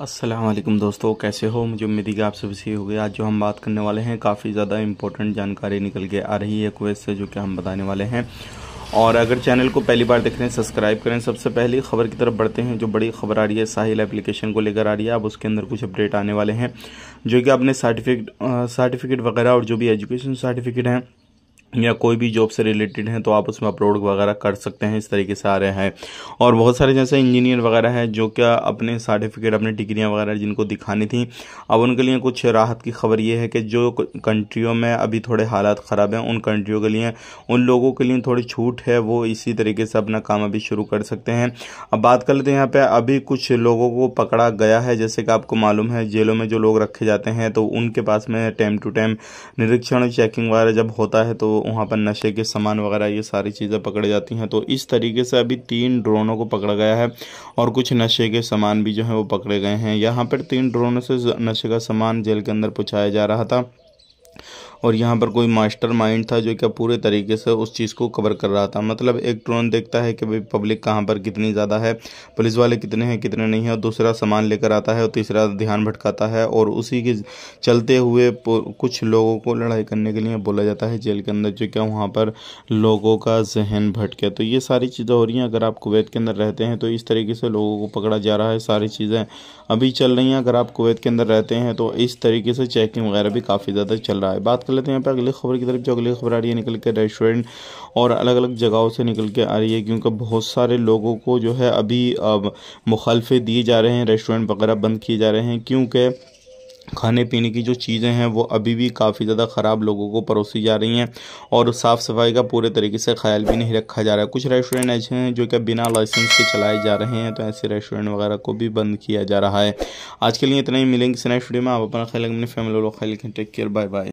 असलम दोस्तों कैसे हो मुझे उम्मीद है कि आप सभी सही हो गए आज जो हम बात करने वाले हैं काफ़ी ज़्यादा इंपॉर्टेंट जानकारी निकल के आ रही है कुवैत से जो कि हम बताने वाले हैं और अगर चैनल को पहली बार देख रहे हैं सब्सक्राइब करें सबसे पहली खबर की तरफ बढ़ते हैं जो बड़ी खबर आ रही है साहिल एप्लीकेशन को लेकर आ रही है अब उसके अंदर कुछ अपडेट आने वाले हैं जो कि आपने सर्टिफिकेट सर्टिफिकेट वगैरह और जो भी एजुकेशन सर्टिफिकेट हैं या कोई भी जॉब से रिलेटेड हैं तो आप उसमें अपलोड वगैरह कर सकते हैं इस तरीके से आ रहे हैं और बहुत सारे जैसे इंजीनियर वगैरह हैं जो क्या अपने सर्टिफिकेट अपने डिग्रियां वगैरह जिनको दिखानी थी अब उनके लिए कुछ राहत की खबर ये है कि जो कंट्रियों में अभी थोड़े हालात ख़राब हैं उन कंट्रियों के लिए उन लोगों के लिए थोड़ी छूट है वो इसी तरीके से अपना काम अभी शुरू कर सकते हैं अब बात कर लेते हैं यहाँ पर अभी कुछ लोगों को पकड़ा गया है जैसे कि आपको मालूम है जेलों में जो लोग रखे जाते हैं तो उनके पास में टाइम टू टाइम निरीक्षण चेकिंग वगैरह जब होता है तो वहाँ पर नशे के सामान वगैरह ये सारी चीज़ें पकड़ी जाती हैं तो इस तरीके से अभी तीन ड्रोनों को पकड़ा गया है और कुछ नशे के सामान भी जो है वो पकड़े गए हैं यहाँ पर तीन ड्रोनों से नशे का सामान जेल के अंदर पहुँचाया जा रहा था और यहाँ पर कोई मास्टर माइंड था जो क्या पूरे तरीके से उस चीज़ को कवर कर रहा था मतलब एक तुरंत देखता है कि भाई पब्लिक कहाँ पर कितनी ज़्यादा है पुलिस वाले कितने हैं कितने नहीं हैं और दूसरा सामान लेकर आता है और तीसरा ध्यान भटकाता है और उसी के चलते हुए कुछ लोगों को लड़ाई करने के लिए बोला जाता है जेल के अंदर जो क्या वहाँ पर लोगों का जहन भटके तो ये सारी चीज़ें हो रही हैं अगर आप कुवैत के अंदर रहते हैं तो इस तरीके से लोगों को पकड़ा जा रहा है सारी चीज़ें अभी चल रही हैं अगर आप कुवैत के अंदर रहते हैं तो इस तरीके से चेकिंग वगैरह भी काफ़ी ज़्यादा चल रहा है बात कर लेते हैं यहाँ पर अगली खबर की तरफ जो अगली खबर आ रही है निकल के रेस्टोरेंट और अलग अलग जगहों से निकल के आ रही है क्योंकि बहुत सारे लोगों को जो है अभी मुखालफे दिए जा रहे हैं रेस्टोरेंट वगैरह बंद किए जा रहे हैं क्योंकि खाने पीने की जो चीज़ें हैं वो अभी भी काफ़ी ज़्यादा ख़राब लोगों को परोसी जा रही हैं और साफ़ सफाई का पूरे तरीके से ख्याल भी नहीं रखा जा रहा है कुछ रेस्टोरेंट ऐसे हैं जो कि बिना लाइसेंस के चलाए जा रहे हैं तो ऐसे रेस्टोरेंट वगैरह को भी बंद किया जा रहा है आज के लिए इतना ही मिलेंगे नेक्स्ट वीडियो में आप अपना ख्याल अपने फैमिली वालों ख्याल टेक केयर बाय बाय